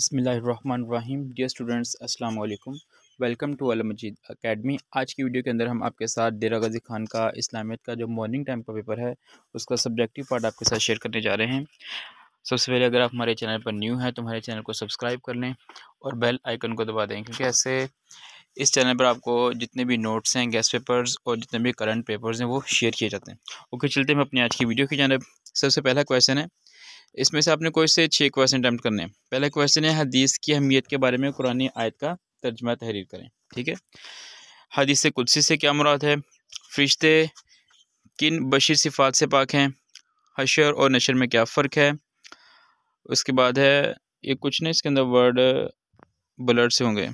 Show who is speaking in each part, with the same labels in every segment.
Speaker 1: बसमिलीम dear students अस्सलाम वालेकुम welcome to Al Majeed academy आज की वीडियो के अंदर हम आपके साथ डेरा गजी खान का इस्लामियत का जो मॉर्निंग टाइम का पेपर है उसका सब्जेक्टिव पार्ट आपके साथ शेयर करने जा रहे हैं सबसे पहले अगर आप हमारे चैनल पर न्यू हैं तो हमारे चैनल को सब्सक्राइब कर लें और बेल आइकन को दबा दें क्योंकि ऐसे इस चैनल पर आपको जितने भी नोट्स हैं गैस पेपर्स और जितने भी करंट पेपर्स हैं वो शेयर किए जाते हैं ओके चलते हैं अपनी आज की वीडियो की जानब सबसे पहला क्वेश्चन है इसमें से आपने कोई से छः क्वेश्चन अटैम्प्ट करने हैं पहला क्वेश्चन है हदीस की अहमियत के बारे में कुरानी आयत का तर्जमा तहरीर करें ठीक है हदीस कुदसी से क्या मुराद है फरिश्ते किन बशीर सिफात से पाक हैं हशर और नशर में क्या फ़र्क है उसके बाद है ये कुछ नहीं इसके अंदर वर्ड ब्लड से होंगे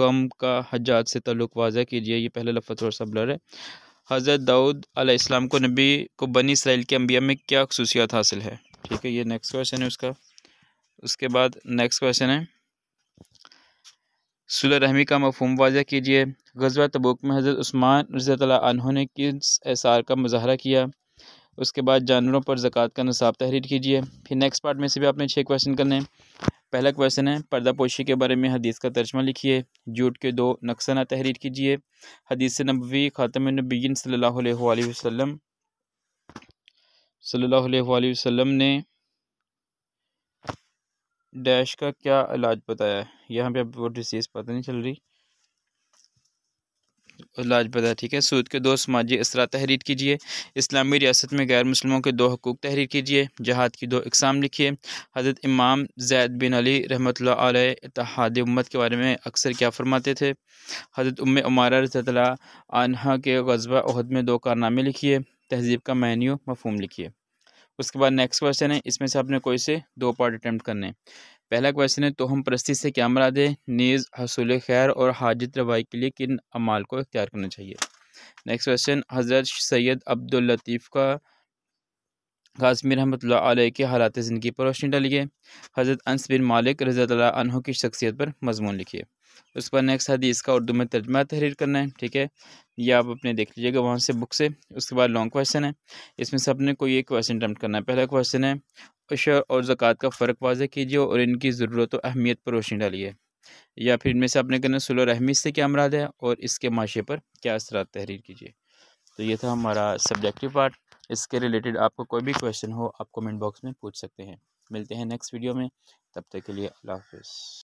Speaker 1: गम का हजात से तल्लुक़ वाजह कीजिए ये पहला लफ्ज़ थोड़ा सा ब्लर है हज़रत दाऊद अलैहिस्सलाम को नबी को बनी इसराइल के अम्बिया में क्या खसूसियात हासिल है ठीक है ये नेक्स्ट क्वेश्चन है उसका उसके बाद नेक्स्ट क्वेश्चन है सुलह रहमी का मफहम वाजह कीजिए गजवा तबुक में हज़रत उस्मान रज़ी ने किस एसार का मुजाहरा किया उसके बाद जानवरों पर ज़क़़त का नसाब तहरीर कीजिए फिर नेक्स्ट पार्ट में से भी आपने छः क्वेश्चन करने हैं पहला क्वेश्चन है पर्दापोशी के बारे में हदीस का तर्जमा लिखिए जूट के दो नक्साना तहरीर कीजिए हदीस नबी ख़ातम नबीन सल्ला वसम सल्ला वसम ने डैश का क्या इलाज बताया है यहाँ पे वो डिसीज़ पता नहीं चल रही लाजपदा ठीक है सूद के दो समाजी असरा तहरीर कीजिए इस्लामी रियासत में गैर मुसलमों के दो हकूक़ तहरीर कीजिए जहाद की दो इकसाम लिखिए हज़रत इमाम जैद बिन अली रहमत आतहाद उम्मत के बारे में अक्सर क्या फ़रमाते थे हज़रत उम उमारा रजतला के गजबा अहद में दो कारनामे लिखिए तहजीब का मैन्यू मफहम लिखिए उसके बाद नेक्स्ट क्वेश्चन है इसमें से आपने कोई से दो पार्ट अटैम्प्ट करने पहला क्वेश्चन है तो हम प्रस्ती से क्या मरा दें नीज़ हसूल खैर और हाजत रवाई के लिए किन अमाल को इख्तियार करना चाहिए नेक्स्ट क्वेश्चन हज़रत सैयद अब्दुल लतीफ़ का काजमी रहमत के हालात ज़िंदगी पर रोशनी डालिए हज़रत अनस बिन मालिक रज़ा की शख्सियत पर मजमून लिखिए उसके बाद नेक्स्ट हदी इसका उर्दू में तर्जमा तहरीर करना है ठीक है ये आप अपने देख लीजिएगा वहाँ से बुक से उसके बाद लॉन्ग क्वेश्चन है इसमें से अपने को ये क्वेश्चन अटैम्प्ट करना है पहला क्वेश्चन है अशर और ज़क़़त का फ़र्क वाजह कीजिए और इनकी ज़रूरत और अहमियत पर रोशनी डालिए या फिर इनमें से आपने करना सुलह रहमी से क्या अमराद है और इसके माशे पर क्या असर तहरीर कीजिए तो ये था हमारा सब्जेक्टिव पार्ट इसके रिलेटेड आपको कोई भी क्वेश्चन हो आप कमेंट बॉक्स में पूछ सकते हैं मिलते हैं नेक्स्ट वीडियो में तब तक के लिए अल्लाह हाफिज़